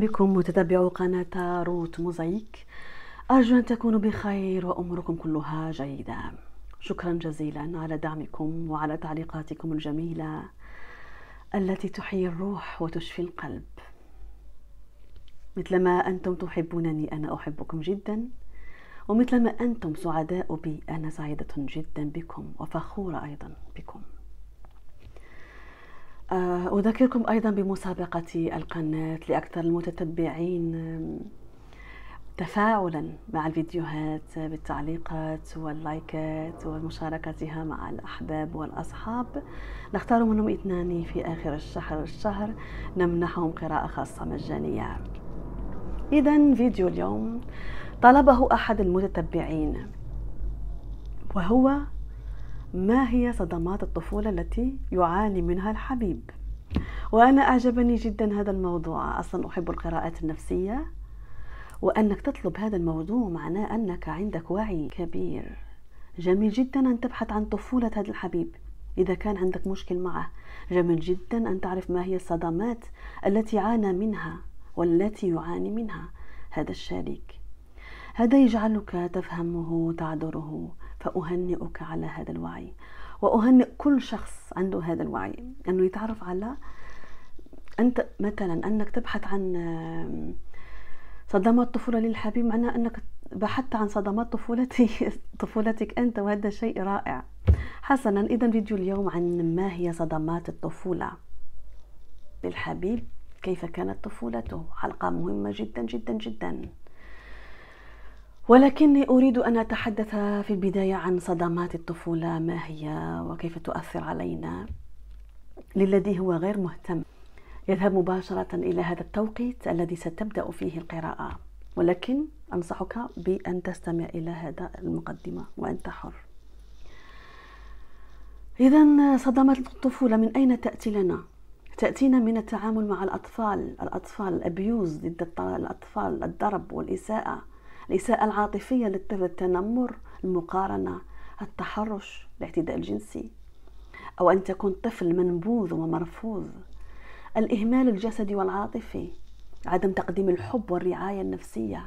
بكم متابعو قناة روت موزايك أرجو أن تكونوا بخير وأموركم كلها جيدة شكرا جزيلا على دعمكم وعلى تعليقاتكم الجميلة التي تحيي الروح وتشفي القلب مثلما أنتم تحبونني أنا أحبكم جدا ومثلما أنتم سعداء بي أنا سعيدة جدا بكم وفخورة أيضا بكم آه، أذكركم أيضا بمسابقة القناة لأكثر المتتبعين تفاعلا مع الفيديوهات بالتعليقات واللايكات ومشاركتها مع الأحباب والأصحاب نختار منهم اثنان في آخر الشهر الشهر نمنحهم قراءة خاصة مجانية إذا فيديو اليوم طلبه أحد المتتبعين وهو ما هي صدمات الطفولة التي يعاني منها الحبيب وأنا أعجبني جدا هذا الموضوع أصلا أحب القراءات النفسية وأنك تطلب هذا الموضوع معناه أنك عندك وعي كبير جميل جدا أن تبحث عن طفولة هذا الحبيب إذا كان عندك مشكل معه جميل جدا أن تعرف ما هي الصدمات التي عانى منها والتي يعاني منها هذا الشريك هذا يجعلك تفهمه تعذره فأهنئك على هذا الوعي وأهنئ كل شخص عنده هذا الوعي أنه يتعرف على أنت مثلا أنك تبحث عن صدمات طفولة للحبيب معناه أنك بحثت عن صدمات طفولتي طفولتك أنت وهذا شيء رائع حسنا إذا فيديو اليوم عن ما هي صدمات الطفولة للحبيب كيف كانت طفولته حلقة مهمة جدا جدا جدا ولكني أريد أن أتحدث في البداية عن صدمات الطفولة ما هي وكيف تؤثر علينا للذي هو غير مهتم يذهب مباشرة إلى هذا التوقيت الذي ستبدأ فيه القراءة ولكن أنصحك بأن تستمع إلى هذا المقدمة وأنت حر إذا صدمات الطفولة من أين تأتي لنا؟ تأتينا من التعامل مع الأطفال الأطفال الأبيوز ضد الأطفال الضرب والإساءة الإساءة العاطفية للتنمر المقارنة التحرش الاعتداء الجنسي أو أن تكون طفل منبوذ ومرفوض الإهمال الجسدي والعاطفي عدم تقديم الحب والرعاية النفسية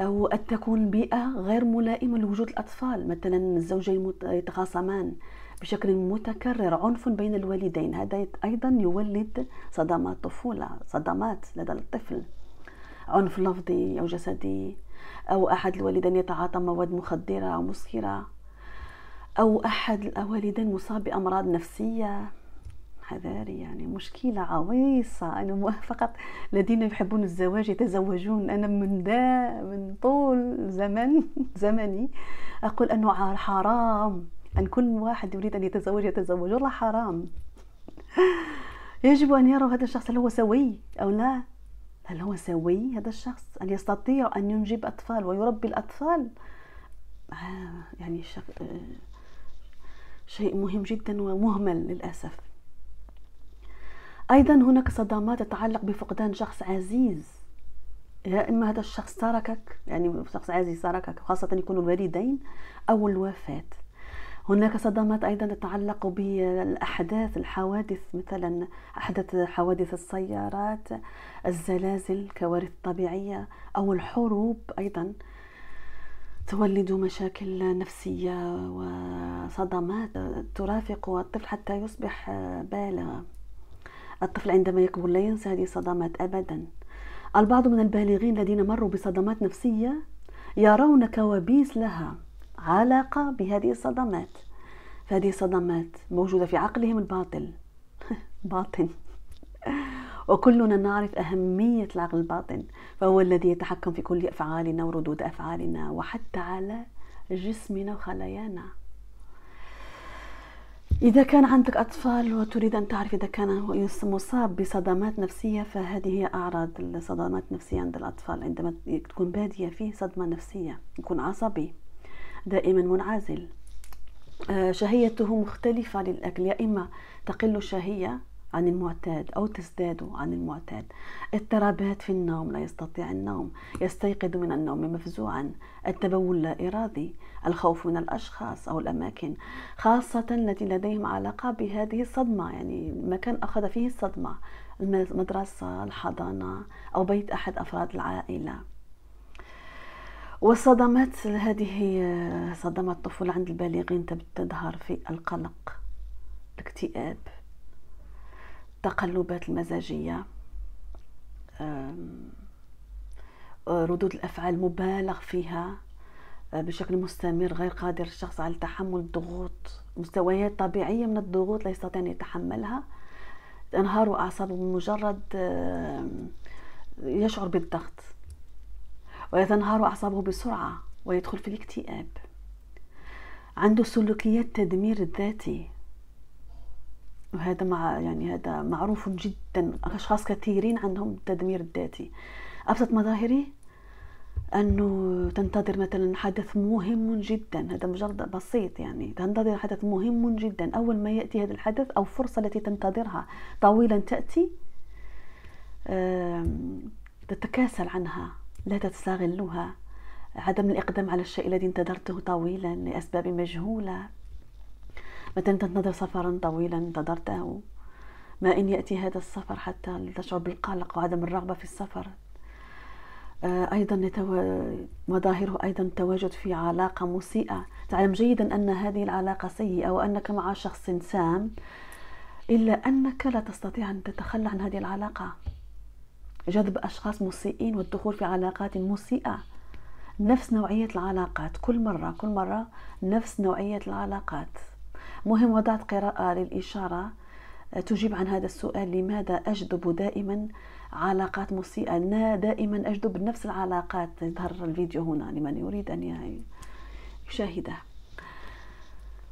أو أن تكون بيئة غير ملائمة لوجود الأطفال مثلا الزوجين يتخاصمان بشكل متكرر عنف بين الوالدين هذا أيضا يولد صدمات طفولة صدمات لدى الطفل عنف لفظي أو جسدي أو أحد الوالدين يتعاطى مواد مخدرة أو مسكرة أو أحد الوالدين مصاب بأمراض نفسية حذاري يعني مشكلة عويصة أنا فقط الذين يحبون الزواج يتزوجون أنا من دا من طول زمن زمني أقول أنه حرام أن كل واحد يريد أن يتزوج يتزوج والله حرام يجب أن يروا هذا الشخص هل هو سوي أو لا هل هو سوي هذا الشخص هل يستطيع أن ينجب أطفال ويربي الأطفال آه يعني شخ... آه، شيء مهم جدا ومهمل للأسف أيضا هناك صدمات تتعلق بفقدان شخص عزيز يا إما هذا الشخص تركك يعني شخص عزيز تركك خاصة يكونوا الوالدين أو الوفاة هناك صدمات أيضا تتعلق بالأحداث الحوادث مثلا أحدث حوادث السيارات الزلازل الكوارث الطبيعية أو الحروب أيضا تولد مشاكل نفسية وصدمات ترافق الطفل حتى يصبح بالغ الطفل عندما يكبر لا ينسى هذه الصدمات أبدا البعض من البالغين الذين مروا بصدمات نفسية يرون كوابيس لها علاقة بهذه الصدمات فهذه الصدمات موجودة في عقلهم الباطل باطن وكلنا نعرف أهمية العقل الباطن فهو الذي يتحكم في كل أفعالنا وردود أفعالنا وحتى على جسمنا وخلايانا إذا كان عندك أطفال وتريد أن تعرف إذا كان مصاب بصدمات نفسية فهذه هي أعراض الصدمات النفسية عند الأطفال عندما تكون بادية فيه صدمة نفسية يكون عصبي دائما منعزل آه، شهيته مختلفة للأكل يا إما تقل الشهية عن المعتاد أو تزداد عن المعتاد اضطرابات في النوم لا يستطيع النوم يستيقظ من النوم مفزوعا التبول لا إرادي الخوف من الأشخاص أو الأماكن خاصة التي لديهم علاقة بهذه الصدمة يعني مكان أخذ فيه الصدمة المدرسة الحضانة أو بيت أحد أفراد العائلة وصدمات هذه صدمات الطفولة عند البالغين تظهر في القلق الاكتئاب التقلبات المزاجية ردود الأفعال مبالغ فيها آه، بشكل مستمر غير قادر الشخص على تحمل الضغوط مستويات طبيعية من الضغوط لا يستطيع أن يتحملها تنهار أعصابه بمجرد يشعر بالضغط ويتنهار أعصابه بسرعة ويدخل في الاكتئاب عنده سلوكيات تدمير الذاتي وهذا مع يعني هذا معروف جدا أشخاص كثيرين عندهم التدمير الذاتي أبسط مظاهره أنه تنتظر مثلا حدث مهم جدا هذا مجرد بسيط يعني تنتظر حدث مهم جدا أول ما يأتي هذا الحدث أو الفرصة التي تنتظرها طويلا تأتي تتكاسل عنها لا تستغلها عدم الإقدام على الشيء الذي انتظرته طويلا لأسباب مجهولة مثلا تنتظر سفرا طويلا انتظرته ما إن يأتي هذا السفر حتى تشعر بالقلق وعدم الرغبة في السفر آه، أيضا مظاهره أيضا التواجد في علاقة مسيئة تعلم جيدا أن هذه العلاقة سيئة وأنك مع شخص سام إلا أنك لا تستطيع أن تتخلى عن هذه العلاقة جذب أشخاص مسيئين والدخول في علاقات مسيئة نفس نوعية العلاقات كل مرة كل مرة نفس نوعية العلاقات مهم وضعت قراءة للإشارة آه، تجيب عن هذا السؤال لماذا أجذب دائما علاقات مسيئة لا دائما أجذب نفس العلاقات يظهر الفيديو هنا لمن يريد أن يشاهده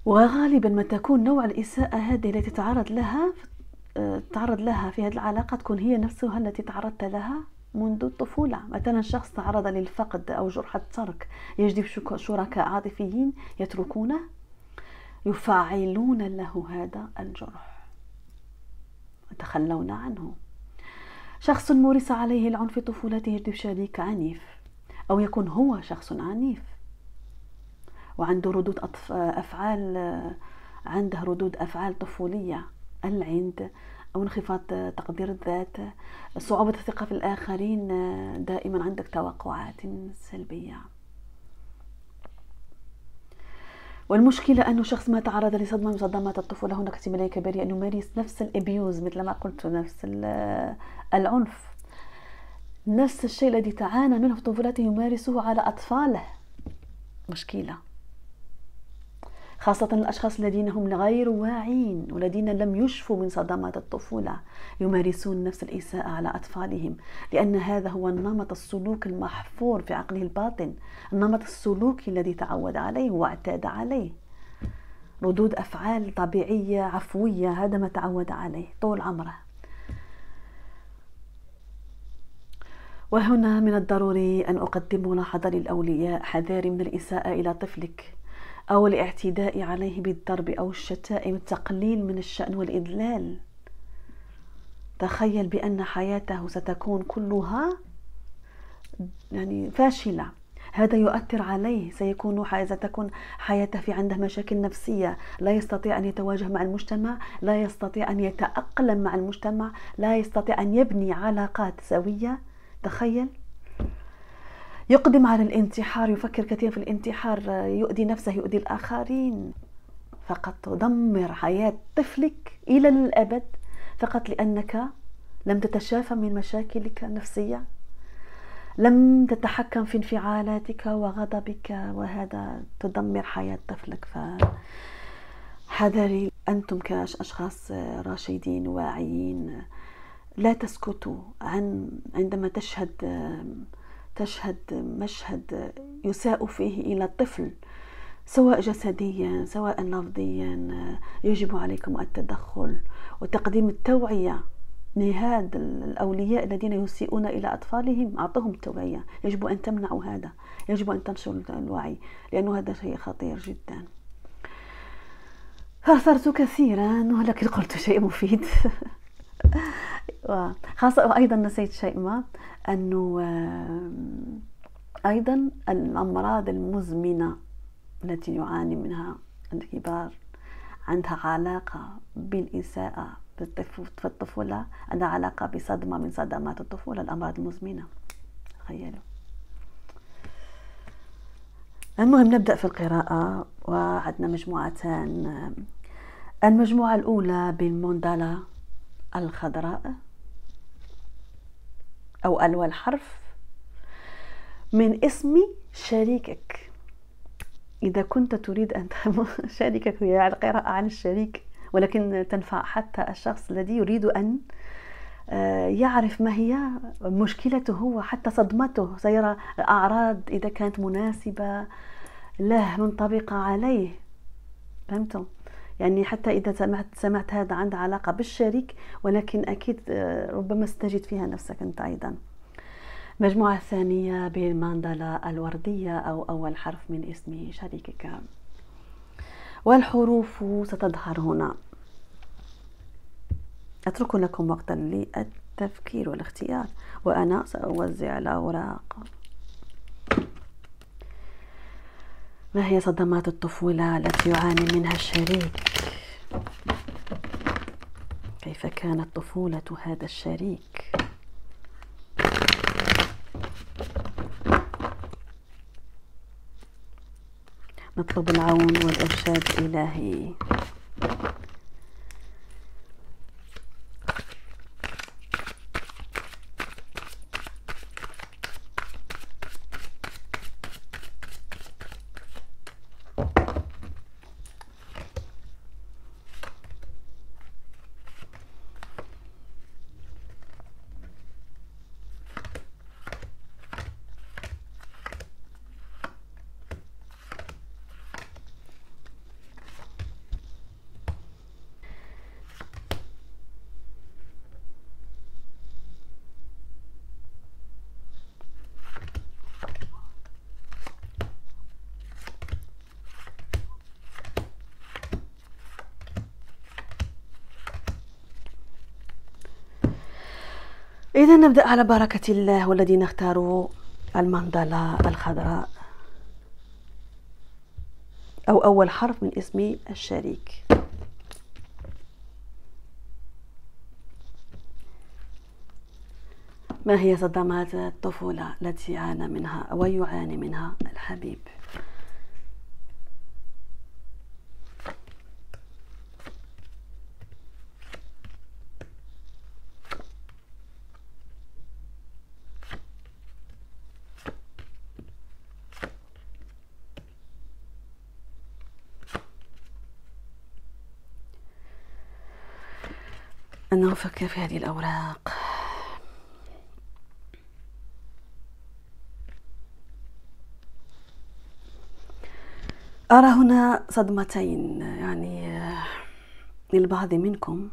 وغالبا ما تكون نوع الإساءة هذه التي تتعرض لها تعرض لها في هذه العلاقة تكون هي نفسها التي تعرضت لها منذ الطفولة مثلا شخص تعرض للفقد أو جرح الترك يجذب شركاء عاطفيين يتركونه يفعلون له هذا الجرح يتخلون عنه شخص مورس عليه العنف في طفولته يجذب شريك عنيف أو يكون هو شخص عنيف وعنده ردود أفعال آه، عنده ردود أفعال طفولية العند أو انخفاض تقدير الذات صعوبة الثقة في الآخرين دائما عندك توقعات سلبية والمشكلة أنه شخص ما تعرض لصدمة من صدمات الطفولة هناك احتمالية كبيرة أنه يمارس نفس الإبيوز مثل ما قلت نفس العنف نفس الشيء الذي تعانى منه في طفولته يمارسه على أطفاله مشكلة خاصة الأشخاص الذين هم غير واعين والذين لم يشفوا من صدمات الطفولة يمارسون نفس الإساءة على أطفالهم لأن هذا هو نمط السلوك المحفور في عقله الباطن النمط السلوكي الذي تعود عليه واعتاد عليه ردود أفعال طبيعية عفوية هذا ما تعود عليه طول عمره وهنا من الضروري أن أقدم ملاحظة للأولياء حذاري من الإساءة إلى طفلك أو الاعتداء عليه بالضرب أو الشتائم التقليل من الشأن والإذلال تخيل بأن حياته ستكون كلها يعني فاشلة هذا يؤثر عليه سيكون ستكون حياته في عنده مشاكل نفسية لا يستطيع أن يتواجه مع المجتمع لا يستطيع أن يتأقلم مع المجتمع لا يستطيع أن يبني علاقات سوية تخيل يقدم على الانتحار يفكر كثير في الانتحار يؤذي نفسه يؤذي الآخرين فقد تدمر حياة طفلك إلى الأبد فقط لأنك لم تتشافى من مشاكلك النفسية لم تتحكم في انفعالاتك وغضبك وهذا تدمر حياة طفلك ف حذري أنتم كأشخاص راشدين واعيين لا تسكتوا عن عندما تشهد تشهد مشهد يساء فيه إلى الطفل سواء جسديا سواء لفظيا يجب عليكم التدخل وتقديم التوعية لهذا الأولياء الذين يسيئون إلى أطفالهم أعطوهم التوعية يجب أن تمنعوا هذا يجب أن تنشروا الوعي لأن هذا شيء خطير جدا ثرثرت كثيرا ولكن قلت شيء مفيد خاصة وأيضا نسيت شيء ما أنه أيضا الأمراض المزمنة التي يعاني منها الكبار عندها علاقة بالإساءة في الطفولة عندها علاقة بصدمة من صدمات الطفولة الأمراض المزمنة تخيلوا المهم نبدأ في القراءة وعندنا مجموعتان المجموعة الأولى بالموندالا الخضراء أو ألوى الحرف من اسم شريكك إذا كنت تريد أن شريكك هي القراءة عن الشريك ولكن تنفع حتى الشخص الذي يريد أن آه، يعرف ما هي مشكلته هو حتى صدمته سيرى الأعراض إذا كانت مناسبة له منطبقة عليه فهمتم؟ يعني حتى إذا سمعت, سمعت هذا عنده علاقة بالشريك ولكن أكيد آه، ربما استجد فيها نفسك أنت أيضا مجموعة ثانية بالماندلا الوردية أو أول حرف من اسم شريكك والحروف ستظهر هنا أترك لكم وقتا للتفكير والاختيار وأنا سأوزع الأوراق ما هي صدمات الطفولة التي يعاني منها الشريك كيف كانت طفولة هذا الشريك نطلب العون والإرشاد الإلهي إذا نبدأ على بركة الله والذي نختار المندلة الخضراء أو أول حرف من اسم الشريك ما هي صدمات الطفولة التي عانى منها ويعاني منها الحبيب أن أفكر في هذه الأوراق أرى هنا صدمتين يعني آه، للبعض منكم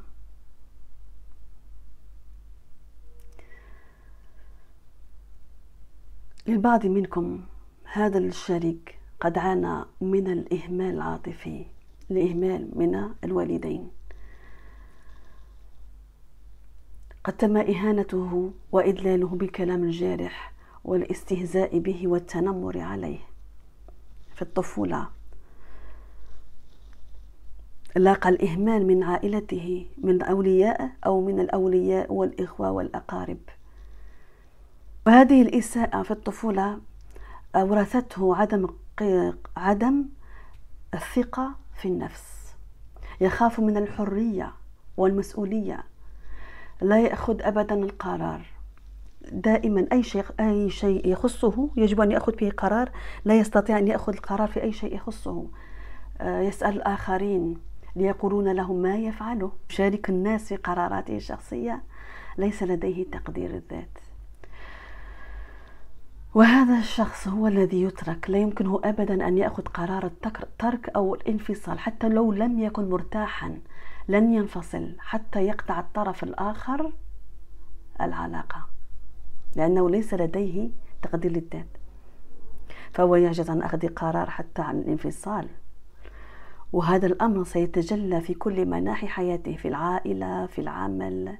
للبعض منكم هذا الشريك قد عانى من الإهمال العاطفي الإهمال من الوالدين قد تم إهانته وإدلاله بالكلام الجارح والاستهزاء به والتنمر عليه في الطفولة لاقى الإهمال من عائلته من أولياء أو من الأولياء والإخوة والأقارب وهذه الإساءة في الطفولة أورثته عدم عدم الثقة في النفس يخاف من الحرية والمسؤولية لا يأخذ أبدا القرار دائما أي شيء أي شيء يخصه يجب أن يأخذ به قرار لا يستطيع أن يأخذ القرار في أي شيء يخصه آه، يسأل الآخرين ليقولون له ما يفعله يشارك الناس في قراراته الشخصية ليس لديه تقدير الذات وهذا الشخص هو الذي يترك لا يمكنه أبدا أن يأخذ قرار الترك أو الانفصال حتى لو لم يكن مرتاحا لن ينفصل حتى يقطع الطرف الآخر العلاقة لأنه ليس لديه تقدير للذات فهو يعجز عن أخذ قرار حتى عن الانفصال وهذا الأمر سيتجلى في كل مناحي حياته في العائلة في العمل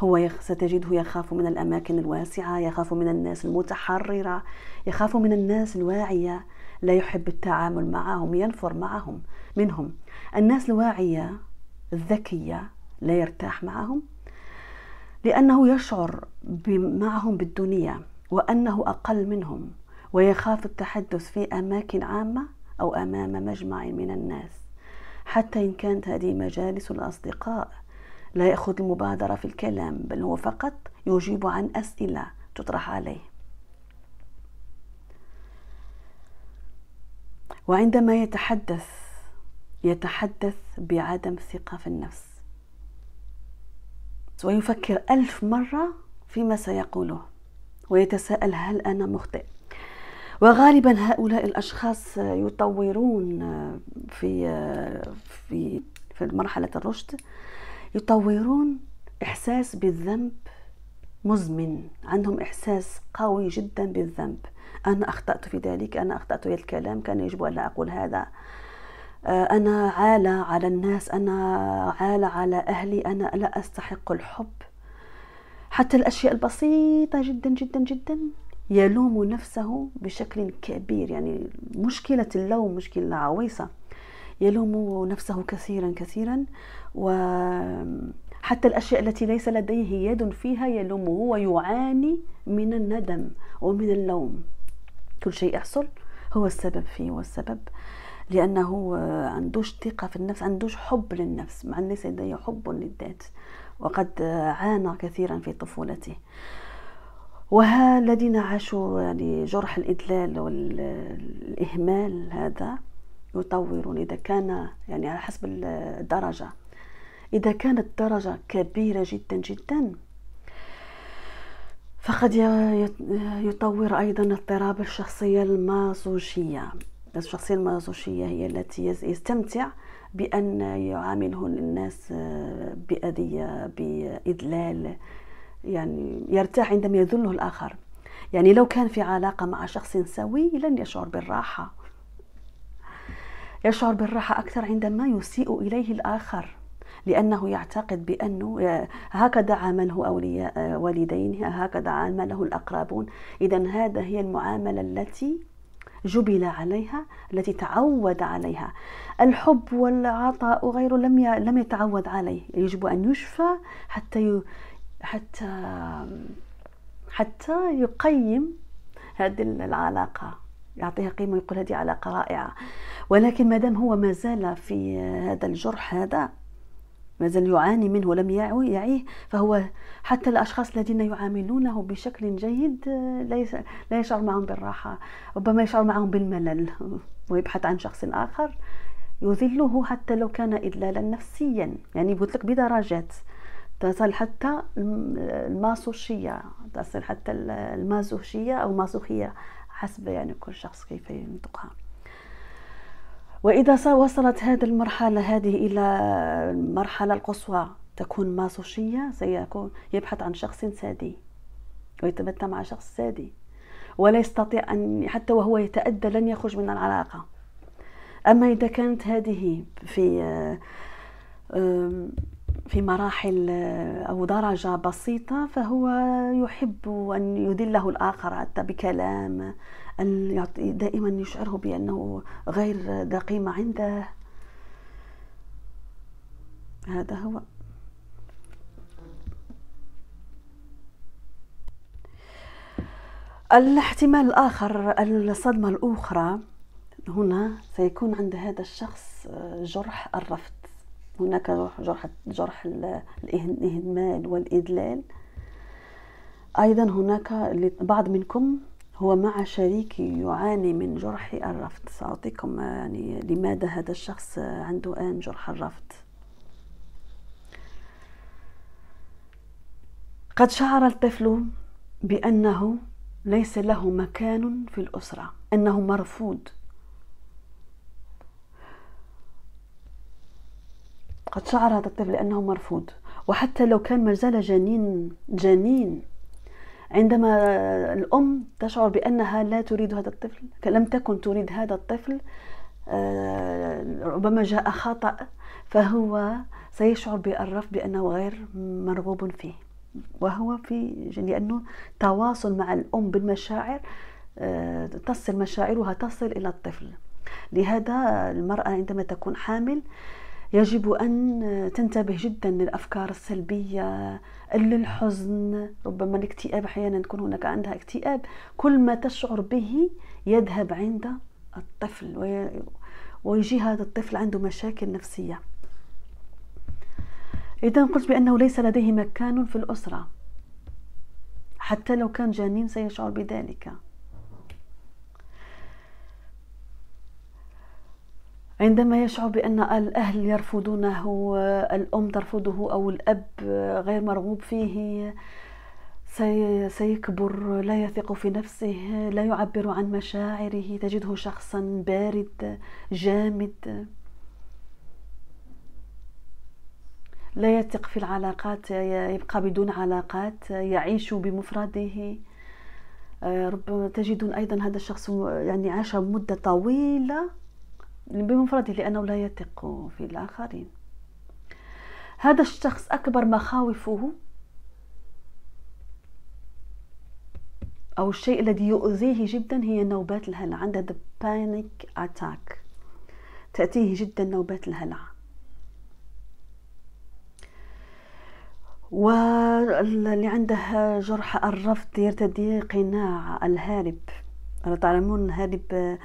هو ستجده يخاف من الأماكن الواسعة يخاف من الناس المتحررة يخاف من الناس الواعية لا يحب التعامل معهم ينفر معهم منهم الناس الواعية الذكية لا يرتاح معهم لأنه يشعر معهم بالدنيا وأنه أقل منهم ويخاف التحدث في أماكن عامة أو أمام مجمع من الناس حتى إن كانت هذه مجالس الأصدقاء لا يأخذ المبادرة في الكلام بل هو فقط يجيب عن أسئلة تطرح عليه وعندما يتحدث يتحدث بعدم ثقة في النفس ويفكر ألف مرة فيما سيقوله ويتساءل هل أنا مخطئ وغالبا هؤلاء الأشخاص يطورون في في في مرحلة الرشد يطورون إحساس بالذنب مزمن عندهم إحساس قوي جدا بالذنب أنا أخطأت في ذلك أنا أخطأت في الكلام كان يجب أن لا أقول هذا آه، أنا عالة على الناس أنا عالة على أهلي أنا لا أستحق الحب حتى الأشياء البسيطة جدا جدا جدا يلوم نفسه بشكل كبير يعني مشكلة اللوم مشكلة عويصة يلوم نفسه كثيرا كثيرا وحتى الأشياء التي ليس لديه يد فيها يلومه ويعاني من الندم ومن اللوم كل شيء يحصل هو السبب فيه والسبب السبب لانه آه، عندوش ثقه في النفس عندوش حب للنفس مع الناس لديه حب للذات وقد آه، عانى كثيرا في طفولته وها الذين عاشوا يعني جرح الإدلال والإهمال هذا يطورون إذا كان يعني على حسب الدرجة إذا كانت الدرجة كبيرة جدا جدا فقد يطور أيضا اضطراب الشخصية المازوجية الشخصية المازوشية هي التي يستمتع بأن يعامله الناس آه، بأذية بإذلال يعني يرتاح عندما يذله الآخر يعني لو كان في علاقة مع شخص سوي لن يشعر بالراحة يشعر بالراحة أكثر عندما يسيء إليه الآخر لأنه يعتقد بأنه آه، هكذا عامله أولياء آه، والدينه هكذا عامله الأقربون إذا هذا هي المعاملة التي جبل عليها التي تعود عليها الحب والعطاء وغيره لم لم يتعود عليه يجب أن يشفى حتى ي... حتى حتى يقيم هذه العلاقة يعطيها قيمة ويقول هذه علاقة رائعة ولكن ما دام هو ما زال في هذا الجرح هذا ما زال يعاني منه ولم يعيه فهو حتى الأشخاص الذين يعاملونه بشكل جيد آه، لا يشعر معهم بالراحة ربما يشعر معهم بالملل آه، ويبحث عن شخص آخر يذله حتى لو كان إذلالا نفسيا يعني قلت لك بدرجات تصل حتى الماسوشية تصل حتى المازوشية أو مازوخية حسب يعني كل شخص كيف ينطقها وإذا وصلت هذه المرحلة هذه إلى المرحلة القصوى تكون ماسوشية سيكون يبحث عن شخص سادي ويتمتع مع شخص سادي ولا يستطيع أن حتى وهو يتأدى لن يخرج من العلاقة أما إذا كانت هذه في في مراحل أو درجة بسيطة فهو يحب أن يدله الآخر حتى بكلام أن يعطي دائما يشعره بأنه غير ذا قيمة عنده هذا هو الاحتمال الآخر الصدمة الأخرى هنا سيكون عند هذا الشخص جرح الرفض هناك جرح جرح الإهمال والاذلال أيضا هناك بعض منكم هو مع شريكي يعاني من جرح الرفض سأعطيكم يعني لماذا هذا الشخص عنده الآن جرح الرفض قد شعر الطفل بأنه ليس له مكان في الأسرة أنه مرفوض قد شعر هذا الطفل أنه مرفوض وحتى لو كان ما زال جنين جنين عندما الأم تشعر بأنها لا تريد هذا الطفل لم تكن تريد هذا الطفل آه، ربما جاء خطأ فهو سيشعر بالرفض بأنه غير مرغوب فيه وهو في لأنه تواصل مع الأم بالمشاعر آه، تصل مشاعرها تصل إلى الطفل لهذا المرأة عندما تكون حامل يجب أن تنتبه جدا للأفكار السلبية للحزن ربما الاكتئاب أحيانا يكون هناك عندها اكتئاب كل ما تشعر به يذهب عند الطفل ويجي هذا الطفل عنده مشاكل نفسية إذا قلت بأنه ليس لديه مكان في الأسرة حتى لو كان جنين سيشعر بذلك عندما يشعر بأن الأهل يرفضونه الأم ترفضه أو الأب غير مرغوب فيه سيكبر لا يثق في نفسه لا يعبر عن مشاعره تجده شخصا بارد جامد لا يثق في العلاقات يبقى بدون علاقات يعيش بمفرده ربما تجدون أيضا هذا الشخص يعني عاش مدة طويلة بمفرده لأنه لا يثق في الآخرين هذا الشخص أكبر مخاوفه أو الشيء الذي يؤذيه جدا هي نوبات الهلع عنده the panic attack تأتيه جدا نوبات الهلع واللي عنده جرح الرفض يرتدي قناع الهارب تعلمون هارب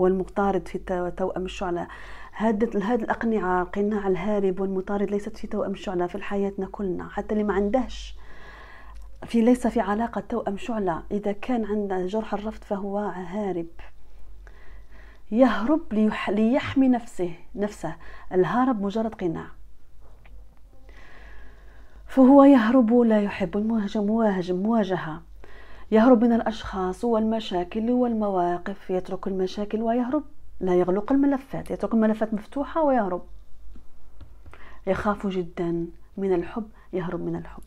والمطارد في توأم الشعلة هذه هاد الأقنعة القناع الهارب والمطارد ليست في توأم الشعلة في حياتنا كلنا حتى اللي ما عندهش في ليس في علاقة توأم شعلة إذا كان عند جرح الرفض فهو هارب يهرب ليحمي نفسه نفسه الهرب مجرد قناع فهو يهرب لا يحب المواجهة مواجهة يهرب من الأشخاص والمشاكل والمواقف يترك المشاكل ويهرب لا يغلق الملفات يترك الملفات مفتوحة ويهرب يخاف جدا من الحب يهرب من الحب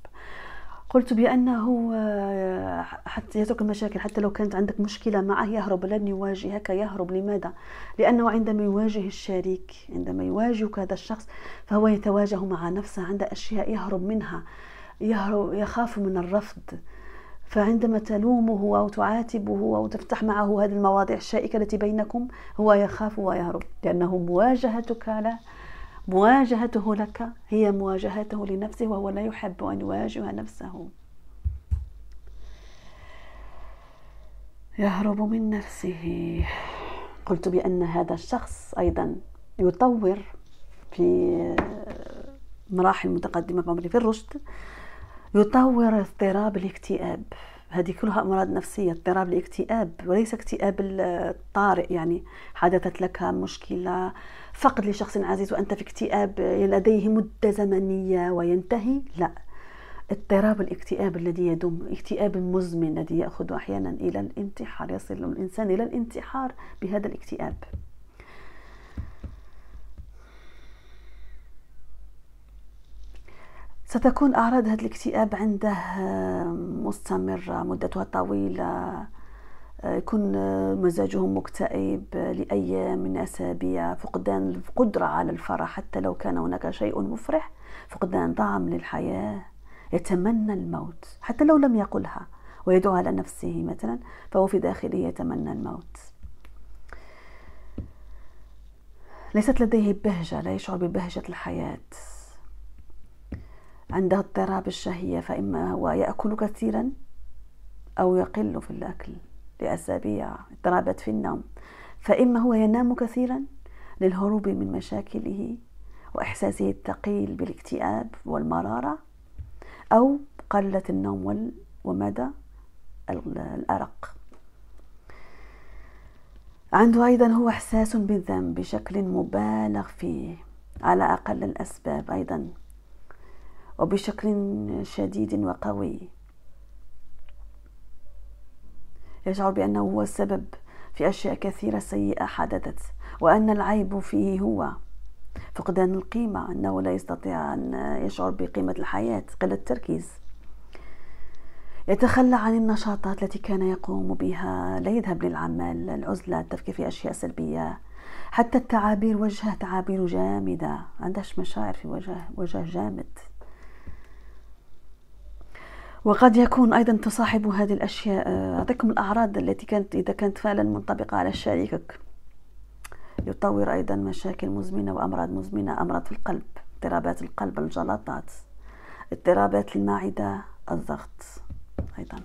قلت بأنه آه، حتى يترك المشاكل حتى لو كانت عندك مشكلة معه يهرب لن يواجهك يهرب لماذا؟ لأنه عندما يواجه الشريك عندما يواجهك هذا الشخص فهو يتواجه مع نفسه عند أشياء يهرب منها يهرب يخاف من الرفض فعندما تلومه أو تعاتبه أو تفتح معه هذه المواضيع الشائكة التي بينكم هو يخاف ويهرب لأنه مواجهتك له مواجهته لك هي مواجهته لنفسه وهو لا يحب أن يواجه نفسه يهرب من نفسه قلت بأن هذا الشخص أيضا يطور في مراحل متقدمة في الرشد يطور اضطراب الاكتئاب هذه كلها امراض نفسيه اضطراب الاكتئاب وليس اكتئاب الطارئ يعني حدثت لك مشكله فقد لشخص عزيز وانت في اكتئاب لديه مده زمنيه وينتهي لا اضطراب الاكتئاب الذي يدوم اكتئاب مزمن الذي ياخذ احيانا الى الانتحار يصل الانسان الى الانتحار بهذا الاكتئاب ستكون أعراض هذا الاكتئاب عنده مستمرة مدتها طويلة آه، يكون آه، مزاجهم مكتئب آه، لأيام من أسابيع فقدان القدرة على الفرح حتى لو كان هناك شيء مفرح فقدان طعم للحياة يتمنى الموت حتى لو لم يقلها ويدعو على نفسه مثلا فهو في داخله يتمنى الموت ليست لديه بهجة لا يشعر ببهجة الحياة عندها اضطراب الشهية فإما هو يأكل كثيرا أو يقل في الأكل لأسابيع اضطرابات في النوم فإما هو ينام كثيرا للهروب من مشاكله وإحساسه الثقيل بالاكتئاب والمرارة أو قلة النوم ومدى الأرق عنده أيضا هو إحساس بالذنب بشكل مبالغ فيه على أقل الأسباب أيضا وبشكل شديد وقوي يشعر بأنه هو السبب في أشياء كثيرة سيئة حدثت وأن العيب فيه هو فقدان القيمة أنه لا يستطيع أن يشعر بقيمة الحياة قلة التركيز يتخلى عن النشاطات التي كان يقوم بها لا يذهب للعمل العزلة التفكير في أشياء سلبية حتى التعابير وجهه تعابير جامدة عندهاش مشاعر في وجه وجه جامد وقد يكون أيضا تصاحب هذه الأشياء آه، أعطيكم الأعراض التي كانت إذا كانت فعلا منطبقة على شريكك يطور أيضا مشاكل مزمنة وأمراض مزمنة أمراض في القلب اضطرابات القلب الجلطات اضطرابات المعدة الضغط أيضا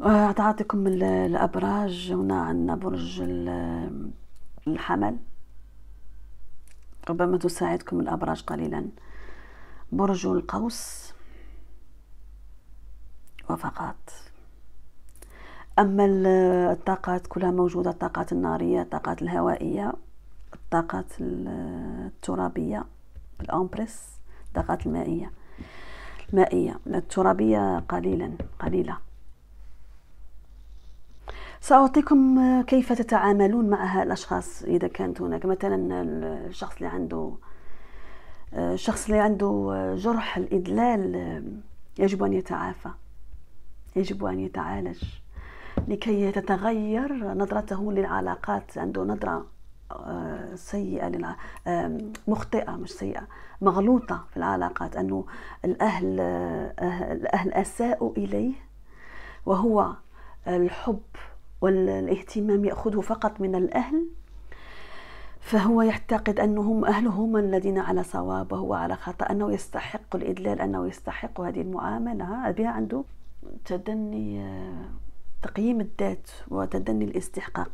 آه، أعطيكم الأبراج هنا عندنا برج الحمل ربما تساعدكم الأبراج قليلا برج القوس وفقط أما الطاقات كلها موجودة الطاقات النارية الطاقات الهوائية الطاقات الترابية بالأمبريس الطاقات المائية المائية الترابية قليلا قليلة سأعطيكم كيف تتعاملون مع هؤلاء الأشخاص إذا كانت هناك مثلا الشخص اللي عنده الشخص اللي عنده جرح الإدلال يجب أن يتعافى يجب أن يتعالج لكي تتغير نظرته للعلاقات عنده نظرة آه، سيئة للع... آه، مخطئة مش سيئة مغلوطة في العلاقات أنه الأهل آه، الأهل أساءوا إليه وهو الحب والاهتمام يأخذه فقط من الأهل فهو يعتقد أنهم أهلهم الذين على صواب وهو على خطأ أنه يستحق الإدلال أنه يستحق هذه المعاملة بها عنده تدني تقييم الذات وتدني الاستحقاق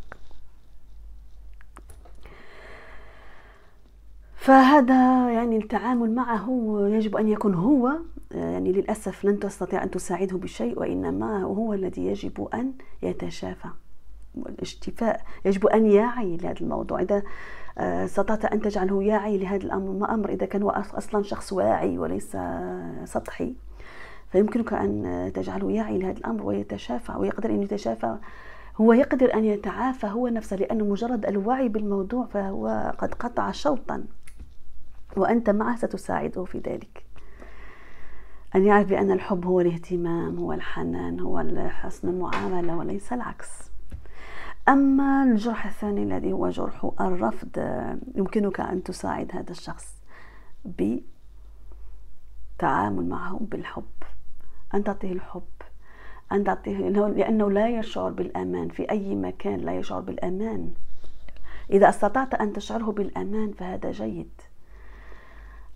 فهذا يعني التعامل معه يجب أن يكون هو يعني للأسف لن تستطيع أن تساعده بشيء وإنما هو الذي يجب أن يتشافى والاشتفاء يجب أن يعي لهذا الموضوع إذا آه، استطعت أن تجعله يعي لهذا الأمر ما أمر إذا كان هو أصلا شخص واعي وليس سطحي فيمكنك أن تجعله يعي لهذا الأمر ويتشافى ويقدر أن يتشافى هو يقدر أن يتعافى هو نفسه لأنه مجرد الوعي بالموضوع فهو قد قطع شوطا وأنت معه ستساعده في ذلك أن يعرف بأن الحب هو الاهتمام هو الحنان هو حسن المعاملة وليس العكس أما الجرح الثاني الذي هو جرح الرفض يمكنك أن تساعد هذا الشخص بتعامل معه بالحب أن تعطيه الحب أن تعطيه لأنه لا يشعر بالأمان في أي مكان لا يشعر بالأمان إذا استطعت أن تشعره بالأمان فهذا جيد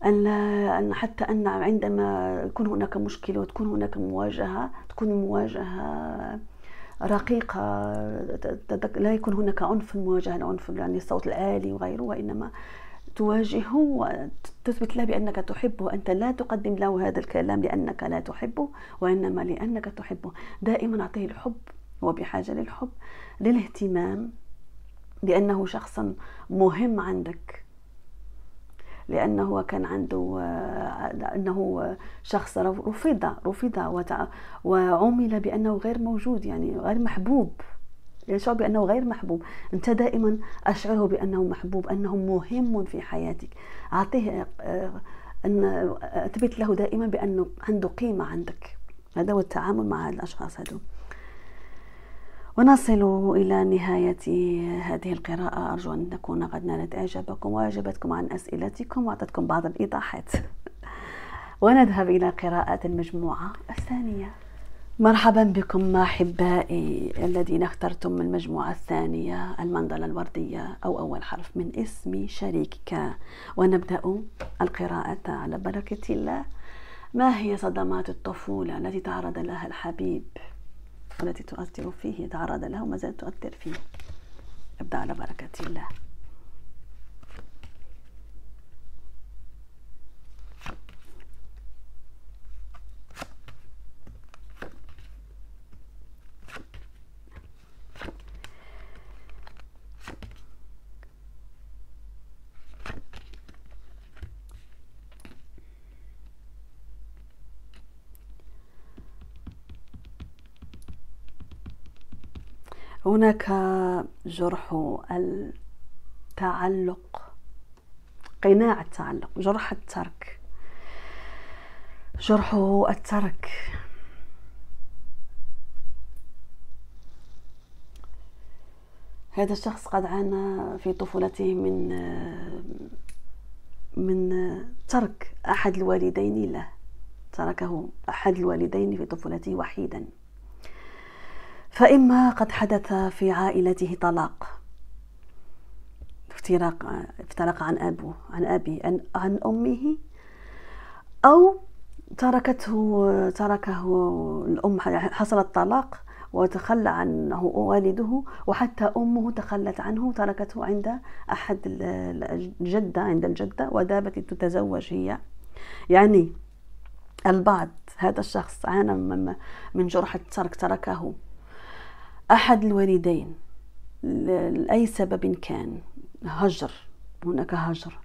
أن أن حتى أن عندما يكون هناك مشكلة وتكون هناك مواجهة تكون مواجهة رقيقة لا يكون هناك عنف المواجهة العنف يعني الصوت العالي وغيره وإنما تواجهه وتثبت له بأنك تحبه أنت لا تقدم له هذا الكلام لأنك لا تحبه وإنما لأنك تحبه دائما أعطيه الحب هو بحاجة للحب للاهتمام بأنه شخص مهم عندك لأنه كان عنده أنه شخص رفض رفض وعمل بأنه غير موجود يعني غير محبوب يشعر يعني بأنه غير محبوب أنت دائما أشعره بأنه محبوب أنه مهم في حياتك أعطيه أن أثبت له دائما بأنه عنده قيمة عندك هذا هو التعامل مع الأشخاص هذول ونصل إلى نهاية هذه القراءة أرجو أن تكون قد نالت إعجابكم وأجابتكم عن أسئلتكم وأعطتكم بعض الإيضاحات ونذهب إلى قراءة المجموعة الثانية مرحبا بكم أحبائي الذين اخترتم المجموعة الثانية المندلة الوردية أو أول حرف من اسم شريكك ونبدأ القراءة على بركة الله ما هي صدمات الطفولة التي تعرض لها الحبيب التي تؤثر فيه تعرض له ما زالت تؤثر فيه ابدأ على بركة الله هناك جرح التعلق قناع التعلق جرح الترك جرح الترك هذا الشخص قد عانى في طفولته من من ترك احد الوالدين له تركه احد الوالدين في طفولته وحيدا فإما قد حدث في عائلته طلاق افتراق افترق عن أبوه عن أبي عن, أمه أو تركته تركه الأم حصل الطلاق وتخلى عنه والده وحتى أمه تخلت عنه تركته عند أحد الجدة عند الجدة وذهبت تتزوج هي يعني البعض هذا الشخص عانى من جرح الترك تركه أحد الوالدين لأي سبب كان هجر هناك هجر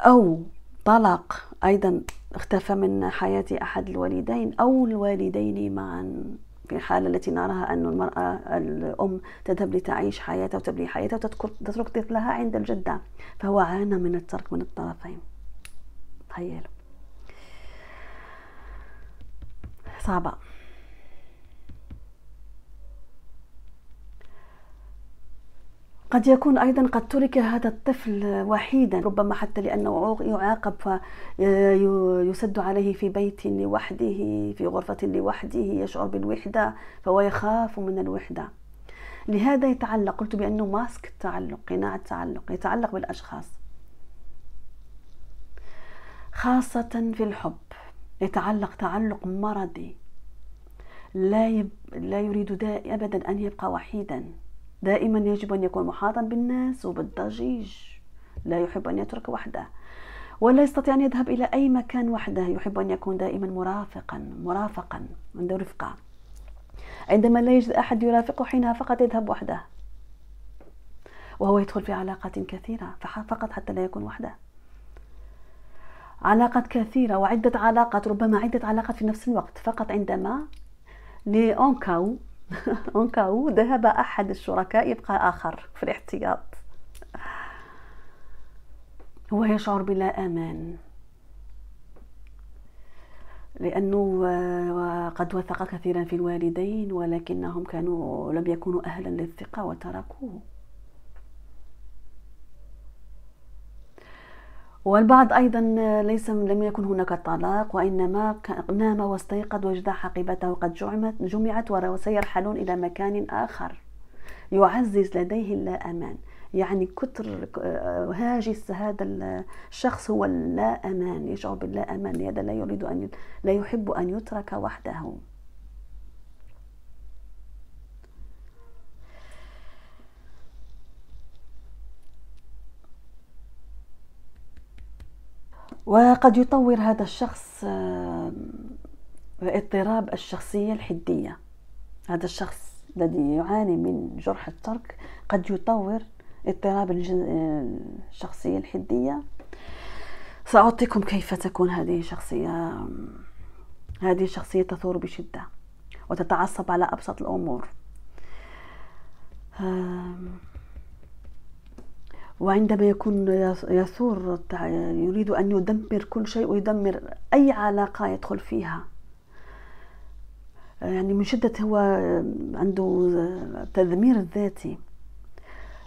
أو طلاق أيضا اختفى من حياة أحد الوالدين أو الوالدين معا في الحالة التي نراها أن المرأة الأم تذهب لتعيش حياتها وتبني حياتها وتترك طفلها عند الجدة فهو عانى من الترك من الطرفين تخيلوا صعبة قد يكون أيضا قد ترك هذا الطفل وحيدا ربما حتى لأنه يعاقب فيسد عليه في بيت لوحده في غرفة لوحده يشعر بالوحدة فهو يخاف من الوحدة لهذا يتعلق قلت بأنه ماسك التعلق قناع التعلق يتعلق بالأشخاص خاصة في الحب يتعلق تعلق مرضي لا, يب... لا يريد دا... أبدا أن يبقى وحيدا دائما يجب أن يكون محاطا بالناس وبالضجيج لا يحب أن يترك وحده ولا يستطيع أن يذهب إلى أي مكان وحده يحب أن يكون دائما مرافقا مرافقا عنده رفقة عندما لا يجد أحد يرافقه حينها فقط يذهب وحده وهو يدخل في علاقات كثيرة فقط حتى لا يكون وحده علاقات كثيرة وعدة علاقات ربما عدة علاقات في نفس الوقت فقط عندما لأونكاو أونكاو ذهب أحد الشركاء يبقى آخر في الاحتياط هو يشعر بلا أمان لأنه آه، قد وثق كثيرا في الوالدين ولكنهم كانوا لم يكونوا أهلا للثقة وتركوه والبعض أيضا ليس لم يكن هناك طلاق وإنما نام واستيقظ وجد حقيبته قد جمعت, جمعت وسيرحلون إلى مكان آخر يعزز لديه اللا أمان يعني كتر هاجس هذا الشخص هو اللا أمان يشعر باللا أمان لهذا لا يريد أن لا يحب أن يترك وحده وقد يطور هذا الشخص آه، اضطراب الشخصية الحدية هذا الشخص الذي يعاني من جرح الترك قد يطور اضطراب آه، الشخصية الحدية سأعطيكم كيف تكون هذه الشخصية هذه الشخصية تثور بشدة وتتعصب على أبسط الأمور وعندما يكون يثور يريد أن يدمر كل شيء ويدمر أي علاقة يدخل فيها يعني من شدة هو عنده تدمير الذاتي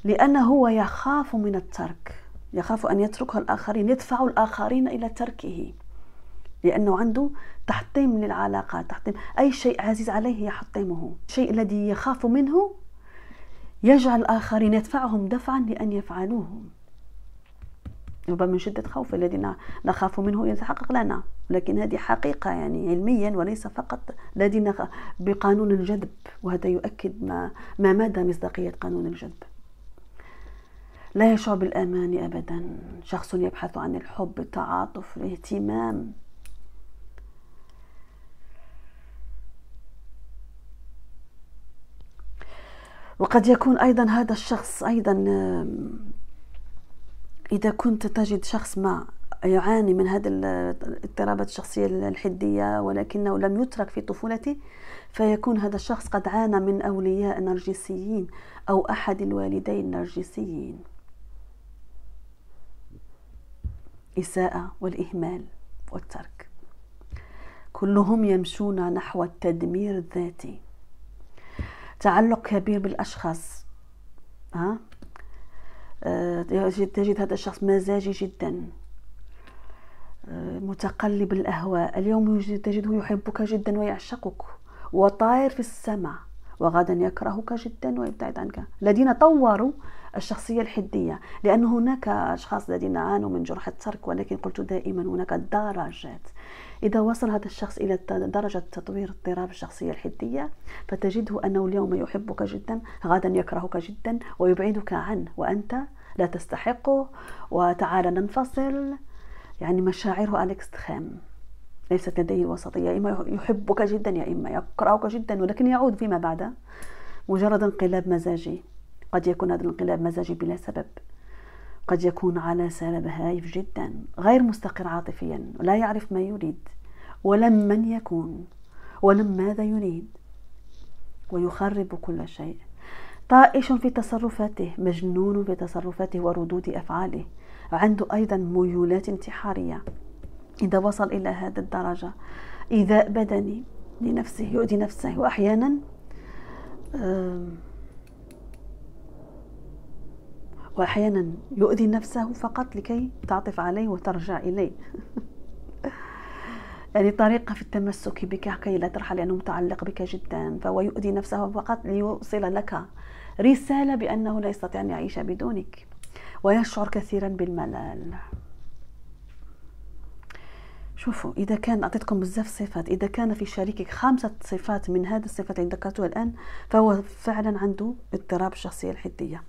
لأنه هو يخاف من الترك يخاف أن يتركه الآخرين يدفع الآخرين إلى تركه لأنه عنده تحطيم للعلاقات تحطيم أي شيء عزيز عليه يحطمه الشيء الذي يخاف منه يجعل الآخرين يدفعهم دفعا لأن يفعلوه ربما من شدة خوف الذي نخاف منه يتحقق لنا لكن هذه حقيقة يعني علميا وليس فقط لدينا بقانون الجذب وهذا يؤكد ما, ما مدى مصداقية قانون الجذب لا يشعر بالأمان أبدا شخص يبحث عن الحب التعاطف الاهتمام وقد يكون أيضا هذا الشخص أيضا إذا كنت تجد شخص ما يعاني من هذه الاضطرابات الشخصية الحدية ولكنه لم يترك في طفولته فيكون هذا الشخص قد عانى من أولياء نرجسيين أو أحد الوالدين نرجسيين إساءة والإهمال والترك كلهم يمشون نحو التدمير الذاتي تعلق كبير بالأشخاص ها آه، تجد هذا الشخص مزاجي جدا آه، متقلب الأهواء اليوم تجده يحبك جدا ويعشقك وطاير في السماء وغدا يكرهك جدا ويبتعد عنك الذين طوروا الشخصية الحدية لأن هناك أشخاص الذين عانوا من جرح الترك ولكن قلت دائما هناك درجات إذا وصل هذا الشخص إلى درجة تطوير اضطراب الشخصية الحدية فتجده أنه اليوم يحبك جدا غدا يكرهك جدا ويبعدك عنه وأنت لا تستحقه وتعال ننفصل يعني مشاعره عليك تخام ليست لديه وسطية يا إما يحبك جدا يا إما يكرهك جدا ولكن يعود فيما بعد مجرد انقلاب مزاجي قد يكون هذا الانقلاب مزاجي بلا سبب قد يكون على سبب هايف جدا غير مستقر عاطفيا لا يعرف ما يريد ولم من يكون ولم ماذا يريد ويخرب كل شيء طائش في تصرفاته مجنون في تصرفاته وردود افعاله عنده ايضا ميولات انتحاريه اذا وصل الى هذا الدرجه ايذاء بدني لنفسه يؤذي نفسه واحيانا آه وأحيانا يؤذي نفسه فقط لكي تعطف عليه وترجع إليه يعني طريقة في التمسك بك كي لا ترحل لأنه متعلق بك جدا فهو يؤذي نفسه فقط ليوصل لك رسالة بأنه لا يستطيع أن يعيش بدونك ويشعر كثيرا بالملل شوفوا إذا كان أعطيتكم بزاف صفات إذا كان في شريكك خمسة صفات من هذه الصفات اللي ذكرتها الآن فهو فعلا عنده اضطراب الشخصية الحدية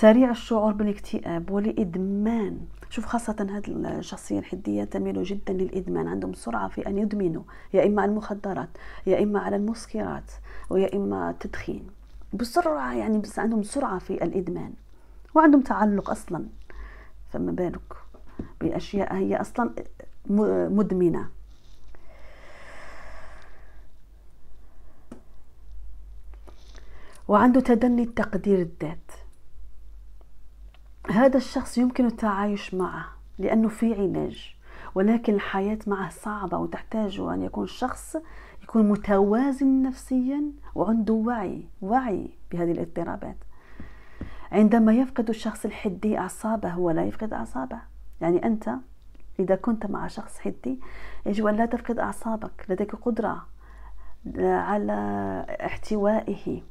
سريع الشعور بالاكتئاب والإدمان شوف خاصة هذه الشخصية الحدية تميل جدا للإدمان عندهم سرعة في أن يدمنوا يا إما على المخدرات يا إما على المسكرات ويا إما التدخين بسرعة يعني بس عندهم سرعة في الإدمان وعندهم تعلق أصلا فما بالك بأشياء هي أصلا مدمنة وعنده تدني التقدير الذات هذا الشخص يمكن التعايش معه لأنه في علاج ولكن الحياة معه صعبة وتحتاج أن يكون شخص يكون متوازن نفسيا وعنده وعي وعي بهذه الاضطرابات عندما يفقد الشخص الحدي أعصابه هو لا يفقد أعصابه يعني أنت إذا كنت مع شخص حدي يجب أن لا تفقد أعصابك لديك قدرة على احتوائه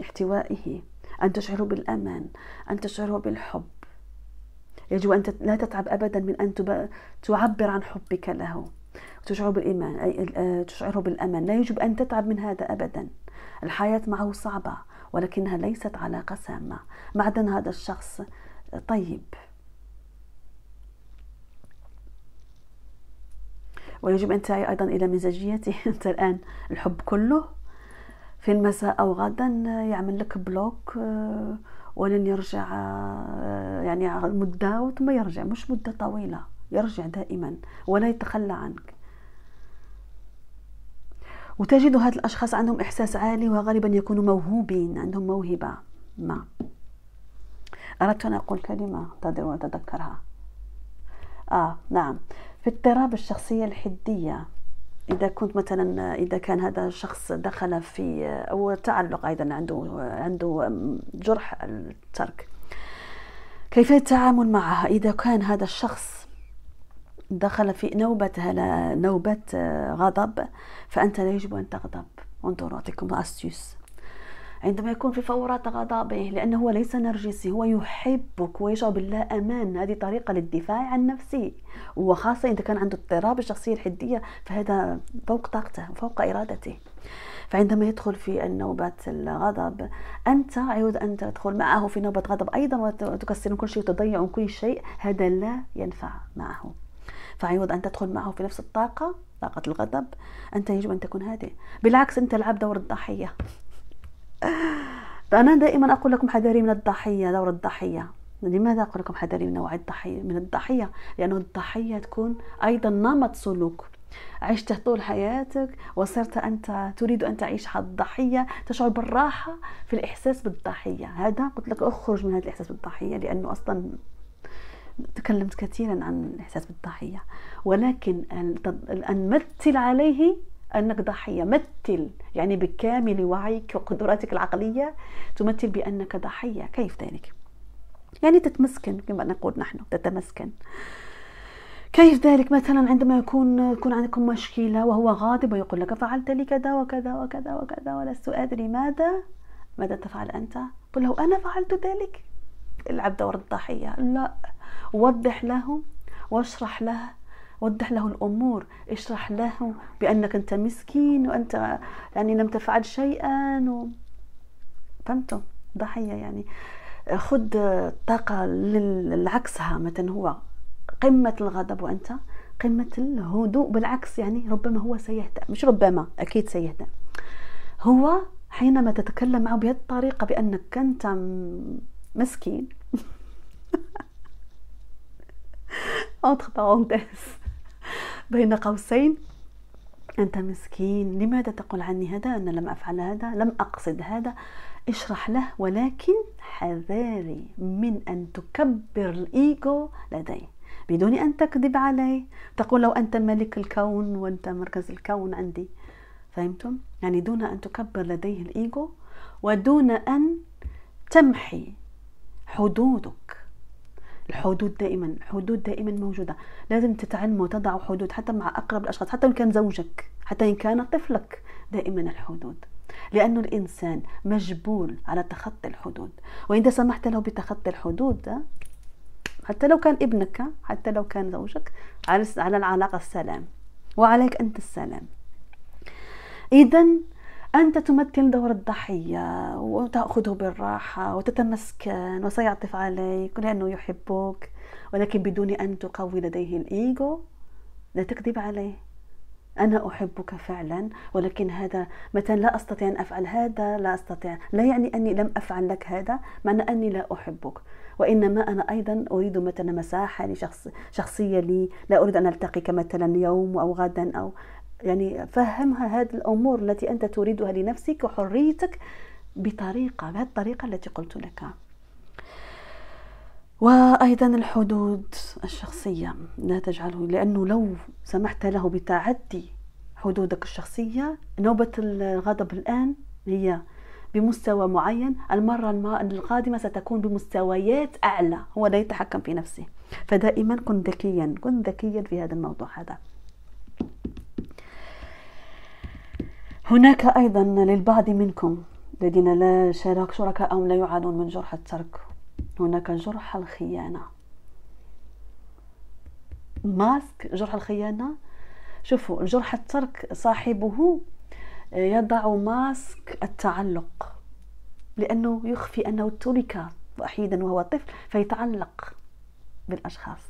احتوائه أن تشعره بالأمان أن تشعره بالحب يجب أن لا تتعب أبدا من أن تعبر عن حبك له تشعر بالإيمان آه، تشعره بالأمن لا يجب أن تتعب من هذا أبدا الحياة معه صعبة ولكنها ليست علاقة سامة معدن هذا الشخص طيب ويجب أن تعي أيضا إلى مزاجيته أنت الآن الحب كله في المساء أو غدا آه، يعمل لك بلوك آه، ولن يرجع آه، يعني مدة ثم يرجع مش مدة طويلة يرجع دائما ولا يتخلى عنك وتجد هاد الأشخاص عندهم إحساس عالي وغالبا يكونوا موهوبين عندهم موهبة ما أردت أن أقول كلمة تذكرها آه نعم في اضطراب الشخصية الحدية إذا كنت مثلا إذا كان هذا الشخص دخل في أو تعلق أيضا عنده عنده جرح الترك كيف التعامل معها إذا كان هذا الشخص دخل في نوبة نوبة غضب فأنت لا يجب أن تغضب انظروا أعطيكم أستيوس عندما يكون في فورات غضبه لأنه هو ليس نرجسي هو يحبك ويشعر باللا أمان هذه طريقة للدفاع عن نفسه وخاصة إذا كان عنده اضطراب الشخصية الحدية فهذا فوق طاقته فوق إرادته فعندما يدخل في النوبات الغضب أنت عود أن تدخل معه في نوبة غضب أيضا وتكسرون كل شيء وتضيعون كل شيء هذا لا ينفع معه فعوض أن تدخل معه في نفس الطاقة طاقة الغضب أنت يجب أن تكون هادئ بالعكس أنت العب دور الضحية فأنا دائما أقول لكم حذري من الضحية دور الضحية لماذا أقول لكم حذري من نوع الضحية من الضحية لأنه الضحية تكون أيضا نمط سلوك عشته طول حياتك وصرت أنت تريد أن تعيش الضحية تشعر بالراحة في الإحساس بالضحية هذا قلت لك أخرج من هذا الإحساس بالضحية لأنه أصلا تكلمت كثيرا عن الإحساس بالضحية ولكن أن نمثل عليه أنك ضحية مثل يعني بكامل وعيك وقدراتك العقلية تمثل بأنك ضحية كيف ذلك؟ يعني تتمسكن كما نقول نحن تتمسكن كيف ذلك مثلا عندما يكون يكون عندكم مشكلة وهو غاضب ويقول لك فعلت لي كذا وكذا وكذا وكذا ولست أدري ماذا ماذا تفعل أنت؟ قل له أنا فعلت ذلك العب دور الضحية لا وضح له واشرح له وضح له الأمور اشرح له بأنك أنت مسكين وأنت يعني لم تفعل شيئا و... فهمتوا ضحية يعني خذ الطاقة للعكسها مثلا هو قمة الغضب وأنت قمة الهدوء بالعكس يعني ربما هو سيهدأ مش ربما أكيد سيهدأ هو حينما تتكلم معه بهذه الطريقة بأنك أنت مسكين entre parenthèses بين قوسين أنت مسكين لماذا تقول عني هذا أنا لم أفعل هذا لم أقصد هذا اشرح له ولكن حذاري من أن تكبر الإيجو لديه بدون أن تكذب عليه تقول لو أنت ملك الكون وأنت مركز الكون عندي فهمتم؟ يعني دون أن تكبر لديه الإيجو ودون أن تمحي حدودك الحدود دائما حدود دائما موجوده لازم تتعلموا تضعوا حدود حتى مع اقرب الاشخاص حتى ان كان زوجك حتى ان كان طفلك دائما الحدود لأن الإنسان مجبول على تخطي الحدود وإذا سمحت له بتخطي الحدود حتى لو كان ابنك حتى لو كان زوجك على العلاقة السلام وعليك أنت السلام إذا أنت تمثل دور الضحية وتأخذه بالراحة وتتمسكن وسيعطف عليك لأنه يحبك ولكن بدون أن تقوي لديه الإيجو لا تكذب عليه أنا أحبك فعلا ولكن هذا مثلا لا أستطيع أن أفعل هذا لا أستطيع لا يعني أني لم أفعل لك هذا معنى أني لا أحبك وإنما أنا أيضا أريد مثلا مساحة لشخص شخصية لي لا أريد أن ألتقيك مثلا يوم أو غدا أو يعني فهمها هذه الأمور التي أنت تريدها لنفسك وحريتك بطريقة بهذه الطريقة التي قلت لك وأيضا الحدود الشخصية لا تجعله لأنه لو سمحت له بتعدي حدودك الشخصية نوبة الغضب الآن هي بمستوى معين المرة القادمة ستكون بمستويات أعلى هو لا يتحكم في نفسه فدائما كن ذكيا كن ذكيا في هذا الموضوع هذا هناك أيضا للبعض منكم الذين لا شارك أو لا يعانون من جرح الترك هناك جرح الخيانة ماسك جرح الخيانة شوفوا جرح الترك صاحبه يضع ماسك التعلق لأنه يخفي أنه ترك وحيدا وهو طفل فيتعلق بالأشخاص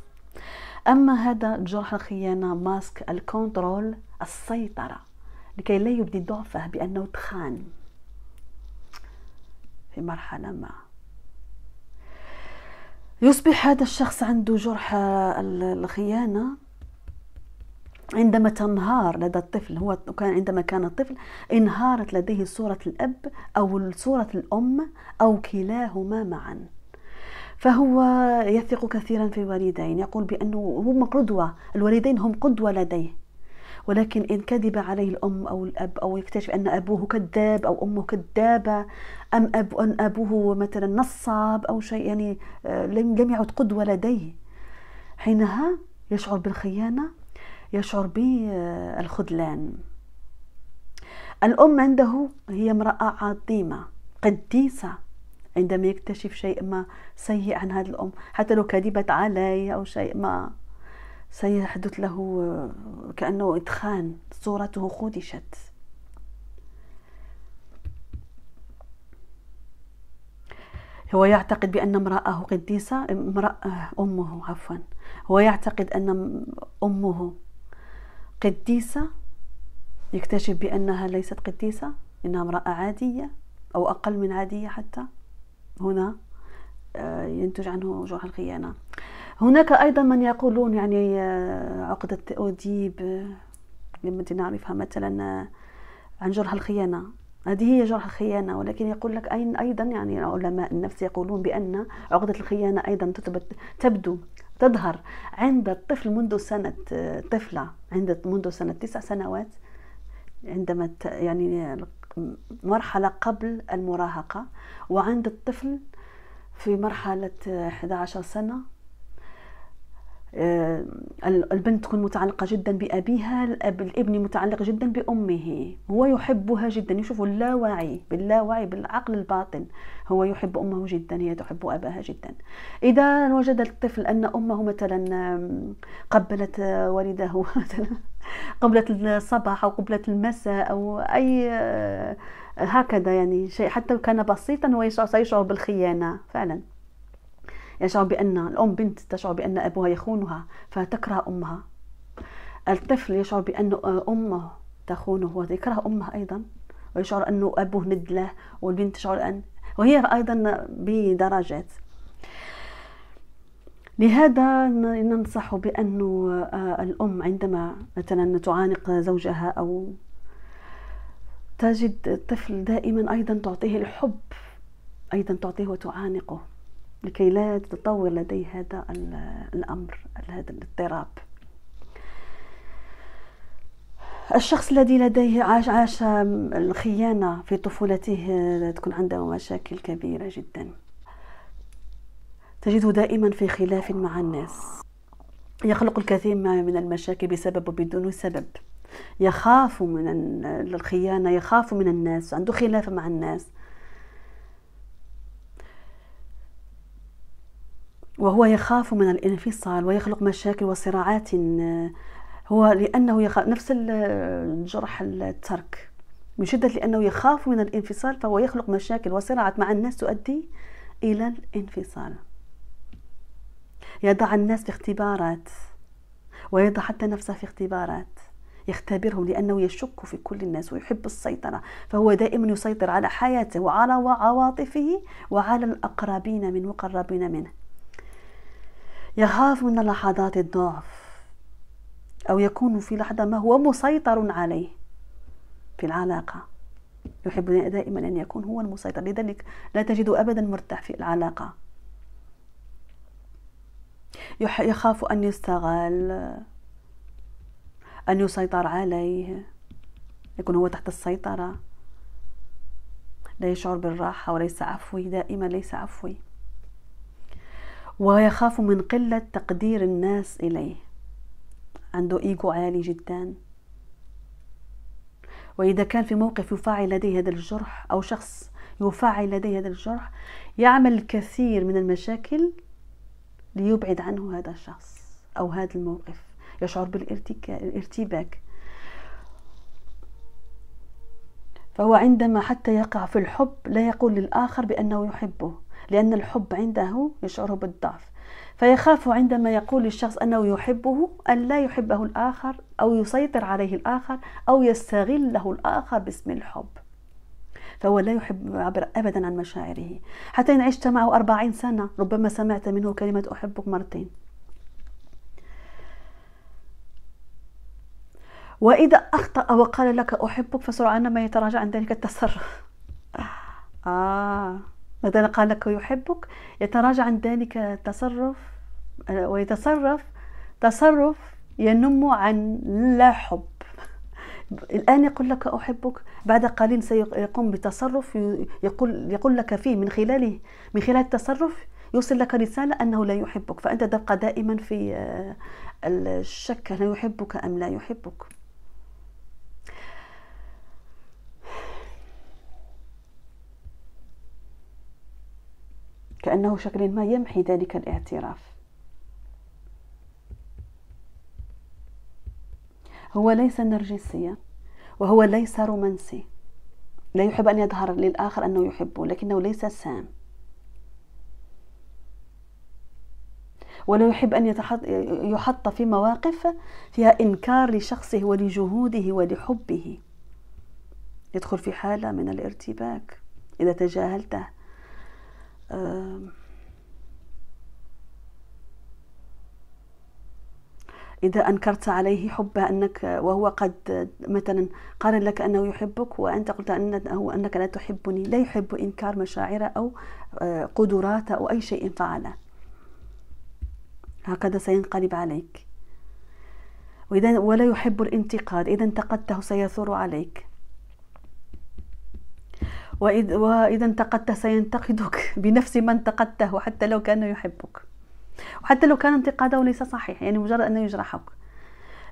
أما هذا جرح الخيانة ماسك الكنترول السيطرة لكي لا يبدي ضعفه بأنه تخان في مرحلة ما يصبح هذا الشخص عنده جرح الخيانة عندما تنهار لدى الطفل هو كان عندما كان الطفل انهارت لديه صورة الأب أو صورة الأم أو كلاهما معا فهو يثق كثيرا في الوالدين يقول بأنه هم قدوة الوالدين هم قدوة لديه ولكن إن كذب عليه الأم أو الأب أو يكتشف أن أبوه كذاب أو أمه كذابة أم أب أن أبوه مثلا نصاب أو شيء يعني آه، لم يعد قدوة لديه حينها يشعر بالخيانة يشعر بالخذلان الأم عنده هي امرأة عظيمة قديسة عندما يكتشف شيء ما سيء عن هذه الأم حتى لو كذبت عليه أو شيء ما سيحدث له آه، كأنه إدخان صورته خدشت هو يعتقد بأن امرأه قديسة امرأة آه، أمه عفوا هو يعتقد أن أمه قديسة يكتشف بأنها ليست قديسة إنها امرأة عادية أو أقل من عادية حتى هنا آه، ينتج عنه جوع الخيانة هناك أيضا من يقولون يعني آه، عقدة أوديب آه، لما نعرفها مثلا آه، عن جرح الخيانة هذه هي جرح الخيانة ولكن يقول لك أين أيضا يعني علماء النفس يقولون بأن عقدة الخيانة أيضا تثبت تبدو تظهر عند الطفل منذ سنة طفلة عند منذ سنة تسع سنوات عندما يعني مرحلة قبل المراهقة وعند الطفل في مرحلة 11 سنة آه، البنت تكون متعلقة جدا بأبيها الابن متعلق جدا بأمه هو يحبها جدا يشوف اللاوعي باللاوعي بالعقل الباطن هو يحب أمه جدا هي تحب أباها جدا إذا وجد الطفل أن أمه مثلا قبلت والده مثلا قبلة الصباح أو قبلة المساء أو أي آه، هكذا يعني شيء حتى كان بسيطا ويشعر بالخيانة فعلا يشعر يعني بأن الأم بنت تشعر بأن أبوها يخونها فتكره أمها الطفل يشعر بأن أمه تخونه وتكره أمها أيضا ويشعر أنه أبوه ند له والبنت تشعر أن وهي أيضا بدرجات لهذا ننصح بأن آه، الأم عندما مثلا تعانق زوجها أو تجد الطفل دائما أيضا تعطيه الحب أيضا تعطيه وتعانقه لكي لا تتطور لدي هذا الأمر هذا الاضطراب الشخص الذي لديه عاش عاش الخيانة في طفولته تكون عنده مشاكل كبيرة جدا تجده دائما في خلاف مع الناس يخلق الكثير من المشاكل بسبب وبدون سبب يخاف من الخيانة يخاف من الناس عنده خلاف مع الناس وهو يخاف من الانفصال ويخلق مشاكل وصراعات آه، هو لأنه يخاف نفس الجرح آه، الترك من شدة لأنه يخاف من الانفصال فهو يخلق مشاكل وصراعات مع الناس تؤدي إلى الانفصال يضع الناس في اختبارات ويضع حتى نفسه في اختبارات يختبرهم لأنه يشك في كل الناس ويحب السيطرة فهو دائما يسيطر على حياته وعلى عواطفه وعلى الأقربين من مقربين منه يخاف من لحظات الضعف أو يكون في لحظة ما هو مسيطر عليه في العلاقة يحب دائما أن يكون هو المسيطر لذلك لا تجد أبدا مرتاح في العلاقة يخاف أن يستغل أن يسيطر عليه يكون هو تحت السيطرة لا يشعر بالراحة وليس عفوي دائما ليس عفوي ويخاف من قلة تقدير الناس إليه عنده إيجو عالي جدا وإذا كان في موقف يفاعل لديه هذا الجرح أو شخص يفاعل لديه هذا الجرح يعمل الكثير من المشاكل ليبعد عنه هذا الشخص أو هذا الموقف يشعر بالارتباك فهو عندما حتى يقع في الحب لا يقول للآخر بأنه يحبه لأن الحب عنده يشعر بالضعف فيخاف عندما يقول للشخص أنه يحبه أن لا يحبه الآخر أو يسيطر عليه الآخر أو يستغله الآخر باسم الحب فهو لا يحب يعبر أبدا عن مشاعره حتى إن عشت معه أربعين سنة ربما سمعت منه كلمة أحبك مرتين وإذا أخطأ وقال لك أحبك فسرعان ما يتراجع عن ذلك التصرف آه ماذا قال لك يحبك يتراجع عن ذلك التصرف آه، ويتصرف تصرف ينم عن لا حب الآن يقول لك أحبك بعد قليل سيقوم بتصرف يقول, يقول لك فيه من خلاله من خلال التصرف يوصل لك رسالة أنه لا يحبك فأنت تبقى دائما في آه، الشك هل يحبك أم لا يحبك كأنه شكل ما يمحي ذلك الاعتراف هو ليس نرجسيا وهو ليس رومانسي لا يحب أن يظهر للآخر أنه يحبه لكنه ليس سام ولا يحب أن يحط في مواقف فيها إنكار لشخصه ولجهوده ولحبه يدخل في حالة من الارتباك إذا تجاهلته إذا أنكرت عليه حبه أنك وهو قد مثلا قال لك أنه يحبك وأنت قلت أنه أنك لا تحبني لا يحب إنكار مشاعره أو آه، قدراته أو أي شيء فعله هكذا سينقلب عليك وإذا ولا يحب الانتقاد إذا انتقدته سيثور عليك وإذ وإذا انتقدته سينتقدك بنفس ما انتقدته وحتى لو كان يحبك وحتى لو كان انتقاده ليس صحيح يعني مجرد أنه يجرحك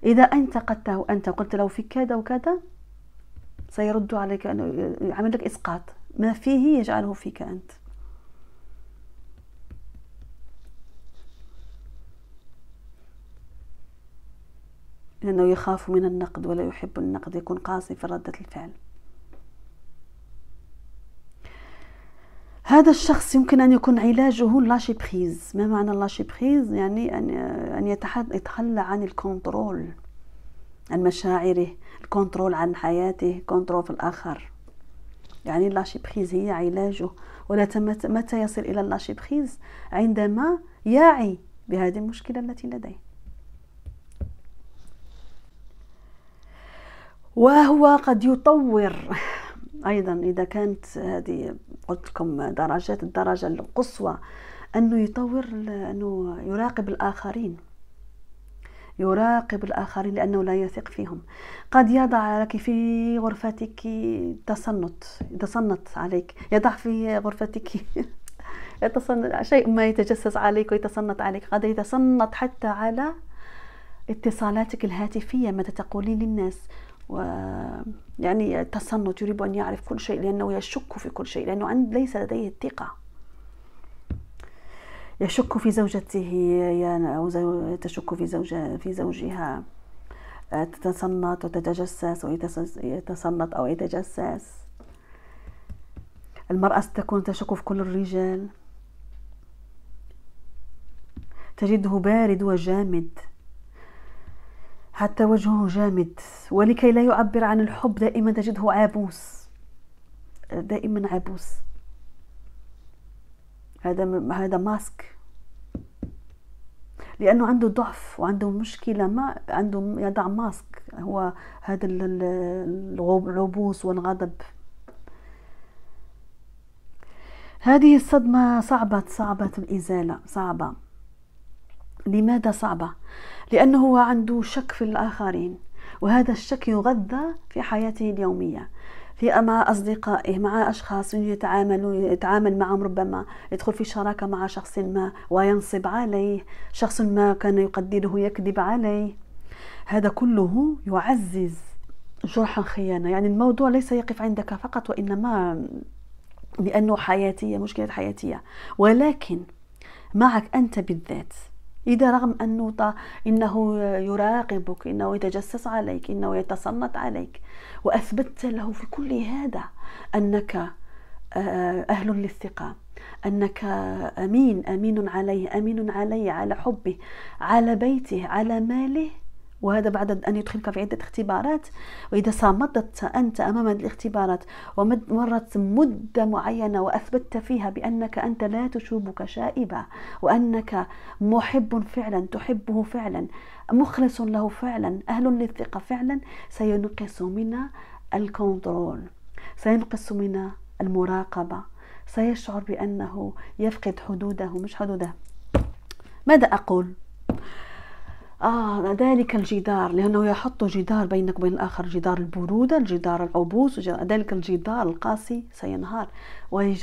إذا انتقدته أنت قلت له في كذا وكذا سيرد عليك أنه يعمل لك إسقاط ما فيه يجعله فيك أنت لأنه يخاف من النقد ولا يحب النقد يكون قاسي في ردة الفعل هذا الشخص يمكن أن يكون علاجه لاشي بريز ما معنى لاشي بريز يعني أن أن يتخلى عن الكنترول عن مشاعره الكنترول عن حياته كنترول في الآخر يعني اللاشي بريز هي علاجه متى يصل إلى اللاشي بريز عندما يعي بهذه المشكلة التي لديه وهو قد يطور أيضا إذا كانت هذه قلت لكم درجات الدرجة القصوى أنه يطور أنه يراقب الآخرين يراقب الآخرين لأنه لا يثق فيهم قد يضع لك في غرفتك تصنت يتصنت عليك يضع في غرفتك يتصنت شيء ما يتجسس عليك ويتصنت عليك قد يتصنت حتى على اتصالاتك الهاتفية ماذا تقولين للناس و يعني التصنت يريد أن يعرف كل شيء لأنه يشك في كل شيء لأنه ليس لديه الثقة يشك في زوجته يعني أو تشك في زوجها في زوجها تتصنت وتتجسس ويتصنت أو يتجسس المرأة تكون تشك في كل الرجال تجده بارد وجامد حتى وجهه جامد ولكي لا يعبر عن الحب دائما تجده عابوس دائما عابوس هذا هذا ماسك لانه عنده ضعف وعنده مشكله ما عنده يضع ماسك هو هذا العبوس والغضب هذه الصدمه صعبه صعبه الازاله صعبه لماذا صعبة؟ لأنه هو عنده شك في الآخرين وهذا الشك يغذى في حياته اليومية في مع أصدقائه مع أشخاص يتعامل يتعامل معهم ربما يدخل في شراكة مع شخص ما وينصب عليه شخص ما كان يقدره يكذب عليه هذا كله يعزز جرح الخيانة يعني الموضوع ليس يقف عندك فقط وإنما لأنه حياتية مشكلة حياتية ولكن معك أنت بالذات إذا رغم أنه إنه يراقبك إنه يتجسس عليك إنه يتصنت عليك وأثبتت له في كل هذا أنك آه، أهل للثقة أنك أمين أمين عليه أمين علي على حبه على بيته على ماله وهذا بعد أن يدخلك في عدة اختبارات وإذا صمدت أنت أمام هذه الاختبارات ومرت مدة معينة وأثبتت فيها بأنك أنت لا تشوبك شائبة وأنك محب فعلا تحبه فعلا مخلص له فعلا أهل للثقة فعلا سينقص منا الكنترول سينقص منا المراقبة سيشعر بأنه يفقد حدوده مش حدوده ماذا أقول؟ آه ذلك الجدار لأنه يحط جدار بينك وبين الآخر جدار البرودة الجدار العبوس ذلك الجدار القاسي سينهار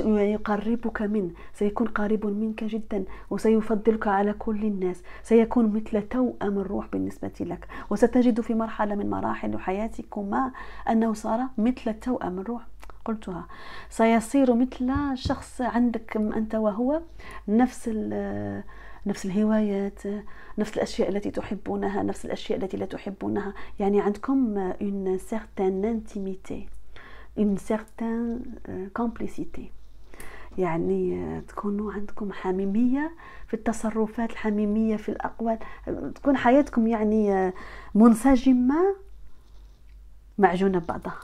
ويقربك منه سيكون قريب منك جدا وسيفضلك على كل الناس سيكون مثل توأم الروح بالنسبة لك وستجد في مرحلة من مراحل حياتكما أنه صار مثل توأم الروح قلتها سيصير مثل شخص عندك أنت وهو نفس نفس الهوايات نفس الاشياء التي تحبونها نفس الاشياء التي لا تحبونها يعني عندكم اون سيغتان انتيميتي اون سيغتان كومبليسيتي يعني euh, تكونوا عندكم حميميه في التصرفات الحميميه في الاقوال تكون حياتكم يعني euh, منسجمه معجونه ببعضها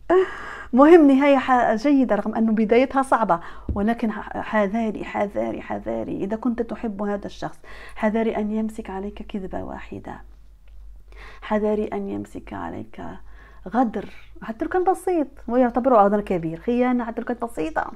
مهم نهاية جيدة رغم أن بدايتها صعبة ولكن حذاري حذاري حذاري إذا كنت تحب هذا الشخص حذاري أن يمسك عليك كذبة واحدة حذاري أن يمسك عليك غدر حتى لو كان بسيط ويعتبره غدر كبير خيانة حتى لو كانت بسيطة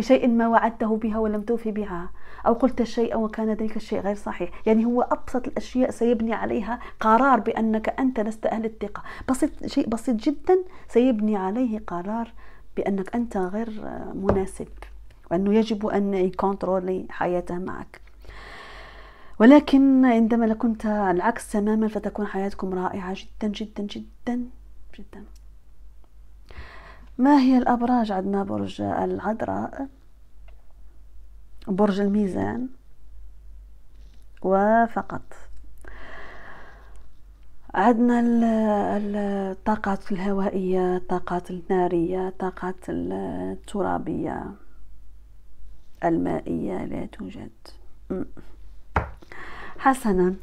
شيء ما وعدته بها ولم توفي بها أو قلت شيئا وكان ذلك الشيء غير صحيح يعني هو أبسط الأشياء سيبني عليها قرار بأنك أنت لست أهل الثقة بسيط شيء بسيط جدا سيبني عليه قرار بأنك أنت غير مناسب وأنه يجب أن يكونترولي حياته معك ولكن عندما كنت العكس تماما فتكون حياتكم رائعة جدا جدا جدا جدا ما هي الأبراج عندنا برج العذراء برج الميزان وفقط عندنا الطاقات الهوائية الطاقات النارية الطاقات الترابية المائية لا توجد حسنا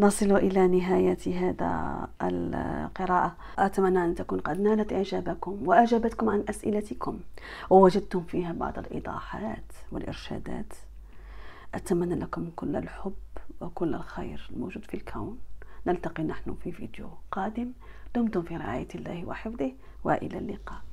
نصل إلى نهاية هذا القراءة أتمنى أن تكون قد نالت إعجابكم وأجابتكم عن أسئلتكم ووجدتم فيها بعض الإيضاحات والإرشادات أتمنى لكم كل الحب وكل الخير الموجود في الكون نلتقي نحن في فيديو قادم دمتم في رعاية الله وحفظه وإلى اللقاء